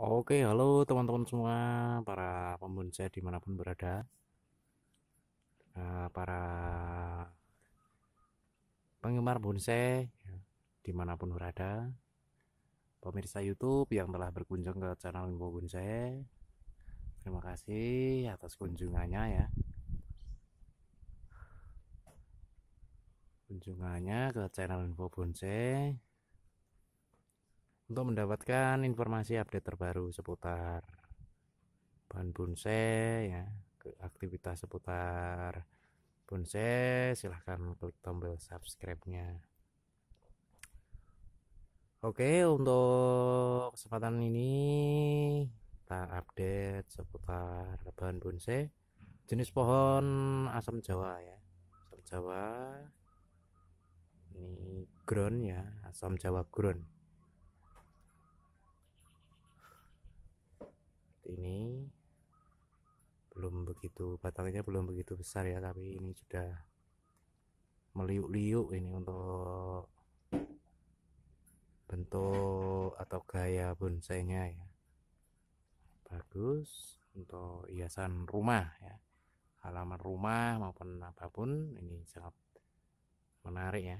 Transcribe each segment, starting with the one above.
Oke, halo teman-teman semua, para pembonsai dimanapun berada, eh, para penggemar bonsai dimanapun berada, pemirsa YouTube yang telah berkunjung ke channel Info Bonsai, terima kasih atas kunjungannya ya. Kunjungannya ke channel Info Bonsai untuk mendapatkan informasi update terbaru seputar bahan bonsai ya aktivitas seputar bonsai silahkan klik tombol subscribe-nya Oke untuk kesempatan ini kita update seputar bahan bonsai jenis pohon asam jawa ya asam jawa ini ground ya asam jawa ground begitu batangnya belum begitu besar ya tapi ini sudah meliuk-liuk ini untuk bentuk atau gaya bonsainya ya bagus untuk hiasan rumah ya halaman rumah maupun apapun ini sangat menarik ya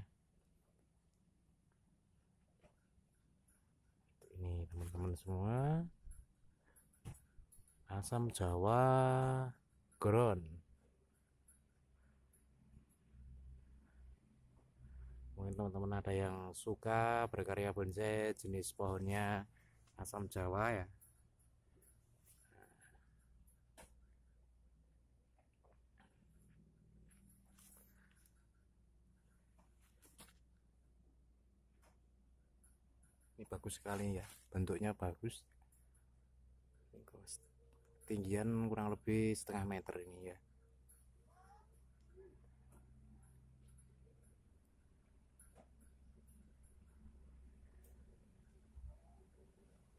ini teman-teman semua asam jawa background mungkin teman-teman ada yang suka berkarya bonsai jenis pohonnya asam jawa ya ini bagus sekali ya bentuknya bagus ini ketinggian kurang lebih setengah meter ini ya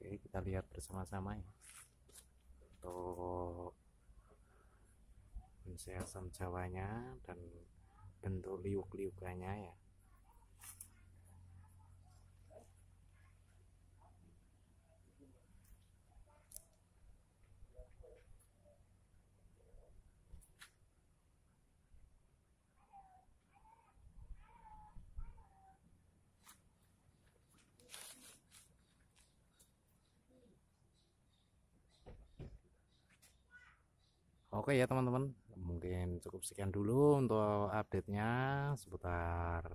Oke, kita lihat bersama-sama ya. Untuk bonsai asam jawanya dan bentuk liuk-liukannya ya. oke ya teman-teman mungkin cukup sekian dulu untuk update-nya seputar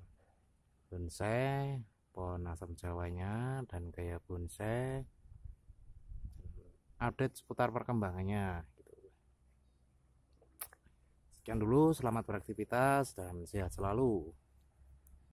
bonsai pohon asam jawanya dan gaya bonsai update seputar perkembangannya gitu. sekian dulu selamat beraktivitas dan sehat selalu